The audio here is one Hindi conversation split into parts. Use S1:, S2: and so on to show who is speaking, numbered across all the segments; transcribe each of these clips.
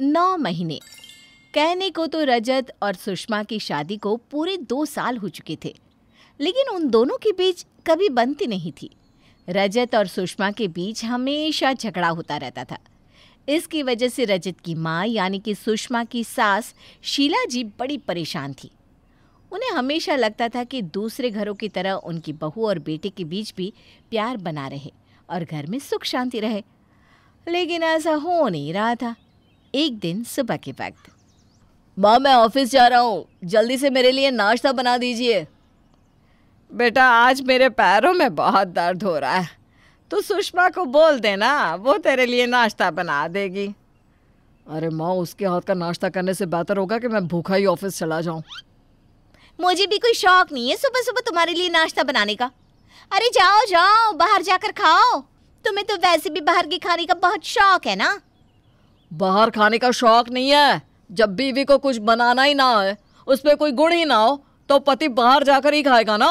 S1: नौ महीने कहने को तो रजत और सुषमा की शादी को पूरे दो साल हो चुके थे लेकिन उन दोनों के बीच कभी बनती नहीं थी रजत और सुषमा के बीच हमेशा झगड़ा होता रहता था इसकी वजह से रजत की माँ यानी कि सुषमा की सास शीला जी बड़ी परेशान थी उन्हें हमेशा लगता था कि दूसरे घरों की तरह उनकी बहू और बेटे के बीच भी प्यार बना रहे और घर में सुख शांति रहे लेकिन ऐसा हो नहीं रहा था एक दिन सुबह के वक्त माँ मैं ऑफिस जा रहा हूँ जल्दी से मेरे लिए नाश्ता बना दीजिए बेटा आज मेरे पैरों में बहुत दर्द हो रहा है तो सुषमा को बोल देना वो तेरे लिए नाश्ता बना देगी अरे माँ उसके हाथ का नाश्ता करने से बेहतर होगा कि मैं भूखा ही ऑफिस चला जाऊँ मुझे भी कोई शौक नहीं है सुबह सुबह तुम्हारे लिए नाश्ता बनाने का अरे जाओ जाओ बाहर जाकर खाओ तुम्हें तो वैसे भी बाहर के खाने का बहुत शौक है ना बाहर खाने का शौक नहीं है जब बीवी को कुछ बनाना ही ना है उस पर कोई गुण ही ना हो तो पति बाहर जाकर ही खाएगा ना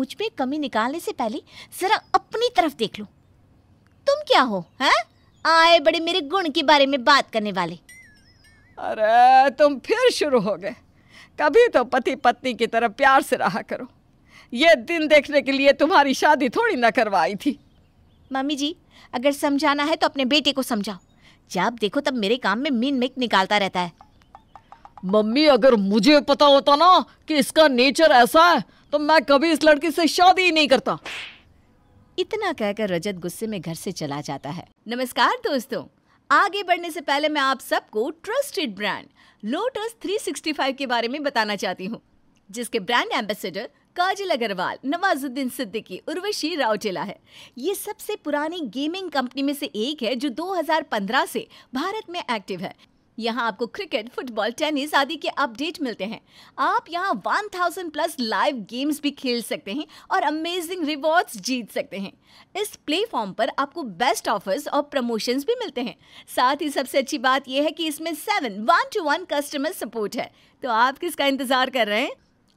S1: मुझ में कमी निकालने से पहले जरा अपनी तरफ देख लो तुम क्या हो है आए बड़े मेरे गुण के बारे में बात करने वाले अरे तुम फिर शुरू हो गए कभी तो पति पत्नी की तरह प्यार से रहा करो ये दिन देखने के लिए तुम्हारी शादी थोड़ी ना करवाई थी मामी जी अगर समझाना है तो अपने बेटे को समझाओ जब देखो तब मेरे काम में मीन मेक निकालता रहता है मम्मी अगर मुझे पता होता ना कि इसका नेचर ऐसा है तो मैं कभी इस लड़की से शादी ही नहीं करता इतना कहकर रजत गुस्से में घर से चला जाता है नमस्कार दोस्तों आगे बढ़ने से पहले मैं आप सबको ट्रस्टेड ब्रांड लोटस 365 के बारे में बताना चाहती हूँ जिसके ब्रांड एम्बेसडर काजल अग्रवाल नवाजुद्दीन सिद्दीकी उर्वशी राउटेला है ये सबसे पुरानी गेमिंग कंपनी में से एक है जो 2015 से भारत में एक्टिव है यहाँ आपको क्रिकेट फुटबॉल टेनिस आदि के अपडेट मिलते हैं आप यहाँ 1000 प्लस लाइव गेम्स भी खेल सकते हैं और अमेजिंग रिवॉर्ड्स जीत सकते हैं इस प्लेटफॉर्म पर आपको बेस्ट ऑफर्स और प्रमोशंस भी मिलते हैं साथ ही सबसे अच्छी बात यह है कि इसमें seven one two one customer support है तो आप किसका इंतजार कर रहे हैं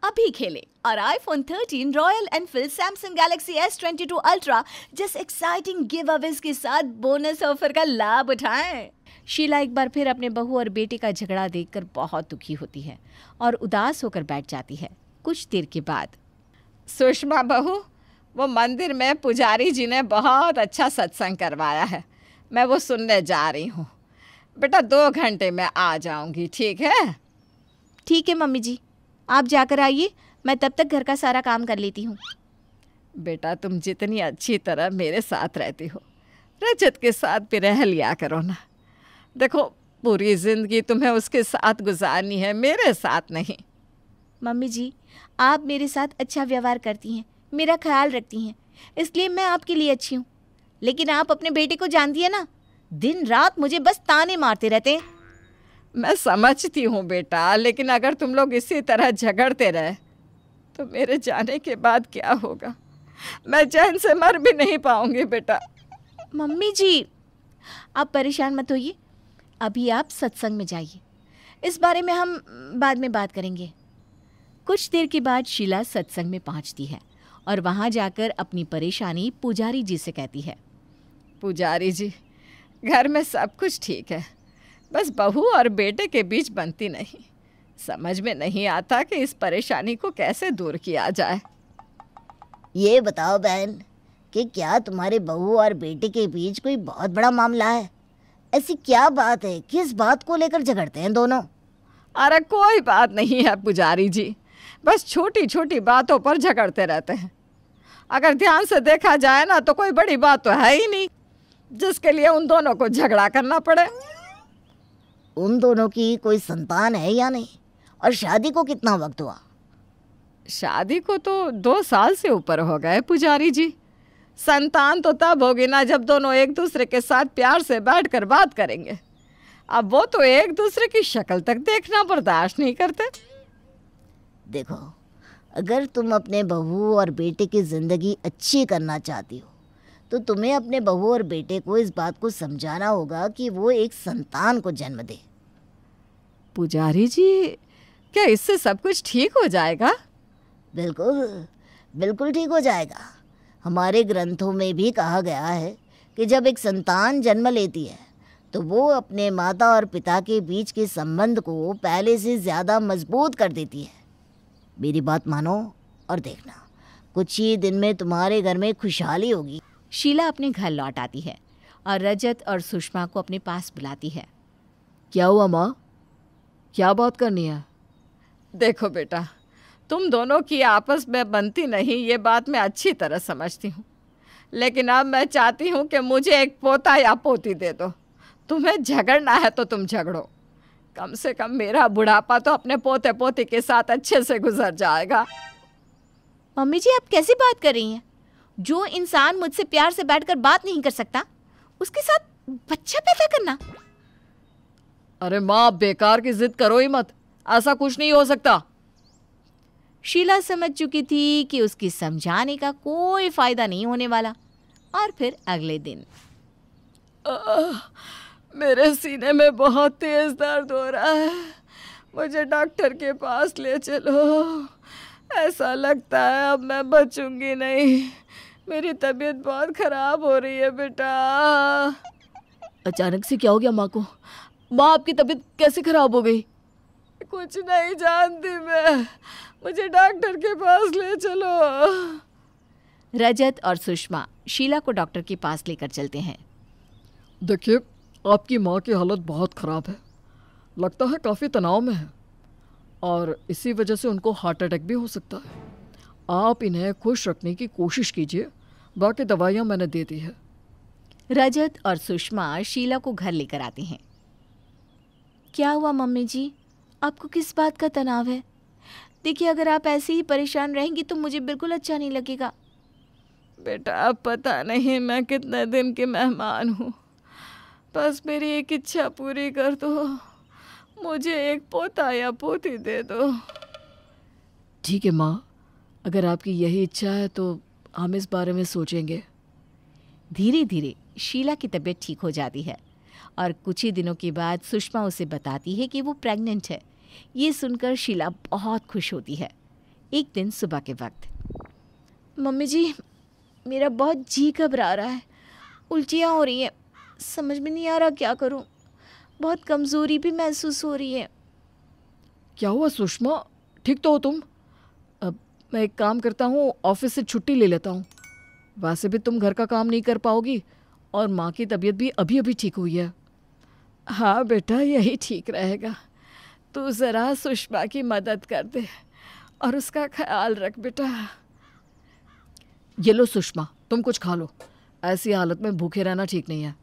S1: अभी खेलें और iPhone 13 Royal Enfield Samsung Galaxy two ultra जिस एक्साइटिंग गिव अवेज के साथ बोनस ऑफर का लाभ उठाएं शीला एक बार फिर अपने बहू और बेटे का झगड़ा देखकर बहुत दुखी होती है और उदास होकर बैठ जाती है कुछ देर के बाद सुषमा बहू वो मंदिर में पुजारी जी ने बहुत अच्छा सत्संग करवाया है मैं वो सुनने जा रही हूँ बेटा दो घंटे में आ जाऊँगी ठीक है ठीक है मम्मी जी आप जाकर आइए मैं तब तक घर का सारा काम कर लेती हूँ बेटा तुम जितनी अच्छी तरह मेरे साथ रहती हो रजत के साथ भी रह लिया करो ना देखो पूरी ज़िंदगी तुम्हें उसके साथ गुजारनी है मेरे साथ नहीं मम्मी जी आप मेरे साथ अच्छा व्यवहार करती हैं मेरा ख्याल रखती हैं इसलिए मैं आपके लिए अच्छी हूँ लेकिन आप अपने बेटे को जानती है ना दिन रात मुझे बस ताने मारते रहते हैं मैं समझती हूँ बेटा लेकिन अगर तुम लोग इसी तरह झगड़ते रहे तो मेरे जाने के बाद क्या होगा मैं चैन से मर भी नहीं पाऊंगी बेटा मम्मी जी आप परेशान मत होइए अभी आप सत्संग में जाइए इस बारे में हम बाद में बात करेंगे कुछ देर के बाद शीला सत्संग में पहुंचती है और वहां जाकर अपनी परेशानी पुजारी जी से कहती है पुजारी जी घर में सब कुछ ठीक है बस बहू और बेटे के बीच बनती नहीं समझ में नहीं आता कि इस परेशानी को कैसे दूर किया जाए ये बताओ बहन कि क्या तुम्हारे बहू और बेटे के बीच कोई बहुत बड़ा मामला है ऐसी क्या बात है किस बात को लेकर झगड़ते हैं दोनों अरे कोई बात नहीं है पुजारी जी बस छोटी छोटी बातों पर झगड़ते रहते हैं अगर ध्यान से देखा जाए ना तो कोई बड़ी बात तो है ही नहीं जिसके लिए उन दोनों को झगड़ा करना पड़े उन दोनों की कोई संतान है या नहीं और शादी को कितना वक्त हुआ शादी को तो दो साल से ऊपर हो गए पुजारी जी संतान तो तब होगी ना जब दोनों एक दूसरे के साथ प्यार से बैठ कर बात करेंगे अब वो तो एक दूसरे की शक्ल तक देखना बर्दाश्त नहीं करते देखो अगर तुम अपने बहू और बेटे की ज़िंदगी अच्छी करना चाहती हो तो तुम्हें अपने बहू और बेटे को इस बात को समझाना होगा कि वो एक संतान को जन्म दे पुजारी जी क्या इससे सब कुछ ठीक हो जाएगा बिल्कुल बिल्कुल ठीक हो जाएगा हमारे ग्रंथों में भी कहा गया है कि जब एक संतान जन्म लेती है तो वो अपने माता और पिता के बीच के संबंध को पहले से ज़्यादा मजबूत कर देती है मेरी बात मानो और देखना कुछ ही दिन में तुम्हारे घर में खुशहाली होगी शीला अपने घर लौट आती है और रजत और सुषमा को अपने पास बुलाती है क्या हुआ माँ क्या बात करनी है देखो बेटा तुम दोनों की आपस में बनती नहीं ये बात मैं अच्छी तरह समझती हूँ लेकिन अब मैं चाहती हूँ कि मुझे एक पोता या पोती दे दो तुम्हें झगड़ना है तो तुम झगड़ो कम से कम मेरा बुढ़ापा तो अपने पोते पोती के साथ अच्छे से गुजर जाएगा मम्मी जी आप कैसी बात कर रही हैं जो इंसान मुझसे प्यार से बैठकर बात नहीं कर सकता उसके साथ बच्चा पैदा करना अरे माँ बेकार की जिद करो ही मत ऐसा कुछ नहीं हो सकता शीला समझ चुकी थी कि उसकी समझाने का कोई फायदा नहीं होने वाला और फिर अगले दिन आ, मेरे सीने में बहुत तेज दर्द हो रहा है मुझे डॉक्टर के पास ले चलो ऐसा लगता है अब मैं बचूंगी नहीं मेरी तबीयत बहुत खराब हो रही है बेटा अचानक से क्या हो गया माँ को माँ आपकी तबीयत कैसे खराब हो गई कुछ नहीं जानती मैं मुझे डॉक्टर के पास ले चलो रजत और सुषमा शीला को डॉक्टर के पास लेकर चलते हैं देखिए आपकी माँ की हालत बहुत ख़राब है लगता है काफ़ी तनाव में है और इसी वजह से उनको हार्ट अटैक भी हो सकता है आप इन्हें खुश रखने की कोशिश कीजिए बाकी दवाइयाँ मैंने दे दी है रजत और सुषमा शीला को घर लेकर आते हैं क्या हुआ मम्मी जी आपको किस बात का तनाव है देखिए अगर आप ऐसे ही परेशान रहेंगी तो मुझे बिल्कुल अच्छा नहीं लगेगा बेटा आप पता नहीं मैं कितने दिन के मेहमान हूँ बस मेरी एक इच्छा पूरी कर दो मुझे एक पोता या पोती दे दो ठीक है माँ अगर आपकी यही इच्छा है तो हम इस बारे में सोचेंगे धीरे धीरे शीला की तबीयत ठीक हो जाती है और कुछ ही दिनों के बाद सुषमा उसे बताती है कि वो प्रेग्नेंट है ये सुनकर शीला बहुत खुश होती है एक दिन सुबह के वक्त मम्मी जी मेरा बहुत जी घबरा रहा है उल्टियाँ हो रही हैं समझ में नहीं आ रहा क्या करूँ बहुत कमज़ोरी भी महसूस हो रही है क्या हुआ सुषमा ठीक तो हो तुम मैं एक काम करता हूँ ऑफिस से छुट्टी ले लेता हूँ वैसे भी तुम घर का काम नहीं कर पाओगी और माँ की तबीयत भी अभी अभी ठीक हुई है हाँ बेटा यही ठीक रहेगा तू ज़रा सुषमा की मदद कर दे और उसका ख्याल रख बेटा ये लो सुषमा तुम कुछ खा लो ऐसी हालत में भूखे रहना ठीक नहीं है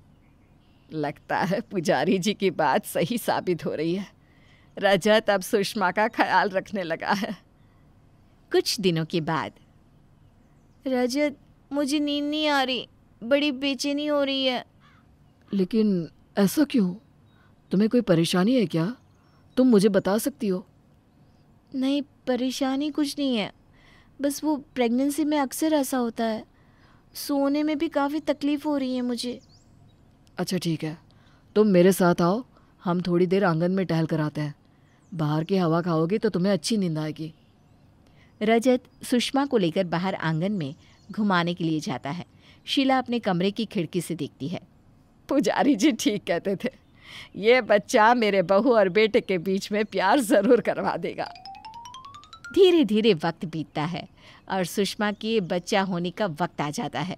S1: लगता है पुजारी जी की बात सही साबित हो रही है रजत अब सुषमा का ख्याल रखने लगा है कुछ दिनों के बाद रजत मुझे नींद नहीं आ रही बड़ी बेचैनी हो रही है लेकिन ऐसा क्यों तुम्हें कोई परेशानी है क्या तुम मुझे बता सकती हो नहीं परेशानी कुछ नहीं है बस वो प्रेगनेंसी में अक्सर ऐसा होता है सोने में भी काफ़ी तकलीफ़ हो रही है मुझे अच्छा ठीक है तुम मेरे साथ आओ हम थोड़ी देर आंगन में टहल कर आते हैं बाहर की हवा खाओगे तो तुम्हें अच्छी नींद आएगी रजत सुषमा को लेकर बाहर आंगन में घुमाने के लिए जाता है शीला अपने कमरे की खिड़की से देखती है पुजारी जी ठीक कहते थे ये बच्चा मेरे बहू और बेटे के बीच में प्यार ज़रूर करवा देगा धीरे धीरे वक्त बीतता है और सुषमा के बच्चा होने का वक्त आ जाता है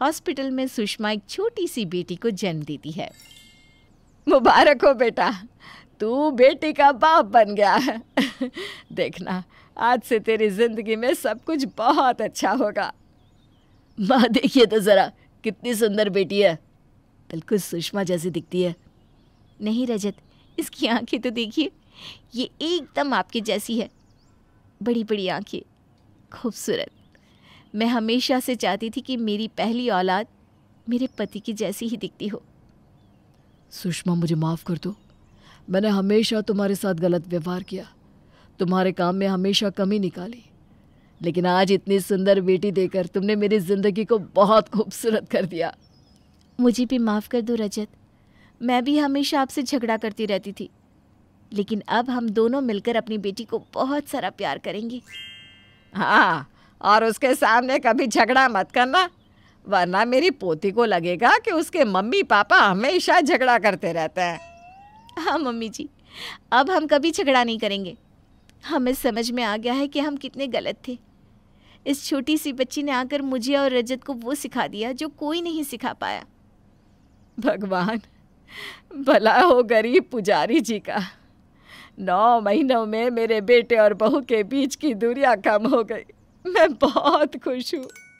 S1: हॉस्पिटल में सुषमा एक छोटी सी बेटी को जन्म देती है मुबारक हो बेटा तू बेटी का बाप बन गया है देखना आज से तेरी जिंदगी में सब कुछ बहुत अच्छा होगा माँ देखिए तो ज़रा कितनी सुंदर बेटी है बिल्कुल सुषमा जैसी दिखती है नहीं रजत इसकी आंखें तो देखिए ये एकदम आपके जैसी है बड़ी बड़ी आंखें खूबसूरत मैं हमेशा से चाहती थी कि मेरी पहली औलाद मेरे पति की जैसी ही दिखती हो सुषमा मुझे माफ़ कर दो मैंने हमेशा तुम्हारे साथ गलत व्यवहार किया तुम्हारे काम में हमेशा कमी निकाली लेकिन आज इतनी सुंदर बेटी देकर तुमने मेरी ज़िंदगी को बहुत खूबसूरत कर दिया मुझे भी माफ़ कर दो रजत मैं भी हमेशा आपसे झगड़ा करती रहती थी लेकिन अब हम दोनों मिलकर अपनी बेटी को बहुत सारा प्यार करेंगे हाँ और उसके सामने कभी झगड़ा मत करना वरना मेरी पोती को लगेगा कि उसके मम्मी पापा हमेशा झगड़ा करते रहते हैं हाँ मम्मी जी अब हम कभी झगड़ा नहीं करेंगे हमें समझ में आ गया है कि हम कितने गलत थे इस छोटी सी बच्ची ने आकर मुझे और रजत को वो सिखा दिया जो कोई नहीं सिखा पाया भगवान भला हो गरीब पुजारी जी का नौ महीनों में मेरे बेटे और बहू के बीच की दूरियां कम हो गई मैं बहुत खुश हूँ